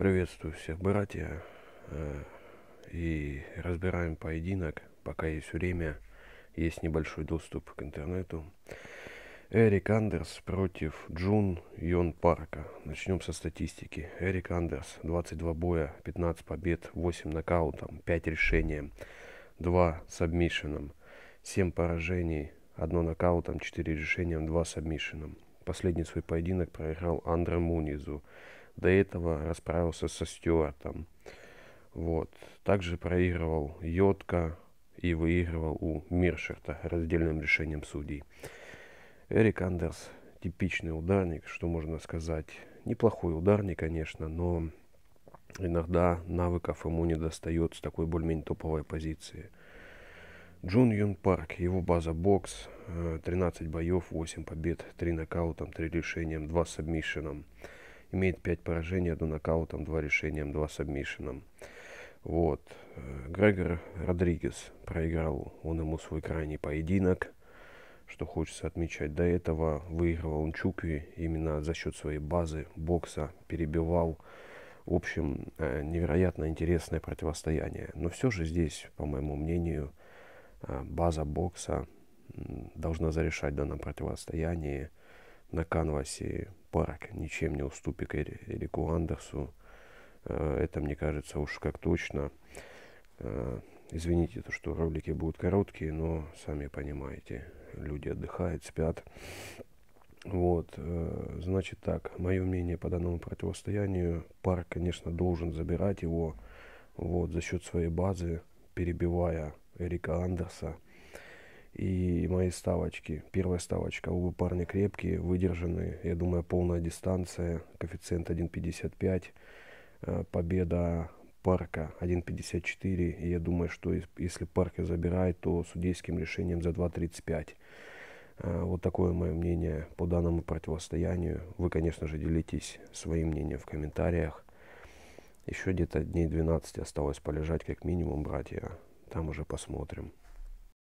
Приветствую всех, братья. Э, и разбираем поединок, пока есть время, есть небольшой доступ к интернету. Эрик Андерс против Джун Йон Парка. Начнем со статистики. Эрик Андерс, 22 боя, 15 побед, 8 нокаутом, 5 решением, 2 сабмишином, 7 поражений, 1 нокаутом, 4 решением, 2 сабмишином. Последний свой поединок проиграл Андре Мунизу. До этого расправился со Стюартом. Вот. Также проигрывал Йотка и выигрывал у Миршерта раздельным решением судей. Эрик Андерс типичный ударник, что можно сказать. Неплохой ударник, конечно, но иногда навыков ему не достает с такой более-менее топовой позиции. Джун Юн Парк, его база бокс, 13 э, боев, 8 побед, 3 нокаутом, 3 решением, 2 сабмишеном имеет 5 поражений, 1 нокаутом, 2 решением, 2 сабмишином. Вот. Э, Грегор Родригес проиграл он ему свой крайний поединок, что хочется отмечать. До этого выигрывал он Чукви именно за счет своей базы, бокса, перебивал. В общем, э, невероятно интересное противостояние. Но все же здесь, по моему мнению, э, база бокса должна зарешать в данном противостоянии на канвасе парк ничем не уступит Эрику Андерсу. Э, это, мне кажется, уж как точно. Э, извините, то, что ролики будут короткие, но сами понимаете, люди отдыхают, спят. Вот, э, значит так, мое мнение по данному противостоянию, парк, конечно, должен забирать его вот, за счет своей базы, перебивая Эрика Андерса – и мои ставочки. Первая ставочка. Оба парня крепкие, выдержанные. Я думаю, полная дистанция. Коэффициент 1,55. Э, победа парка 1,54. И я думаю, что если парка забирает, то судейским решением за 2,35. Э, вот такое мое мнение по данному противостоянию. Вы, конечно же, делитесь своим мнением в комментариях. Еще где-то дней 12 осталось полежать как минимум, братья. Там уже посмотрим.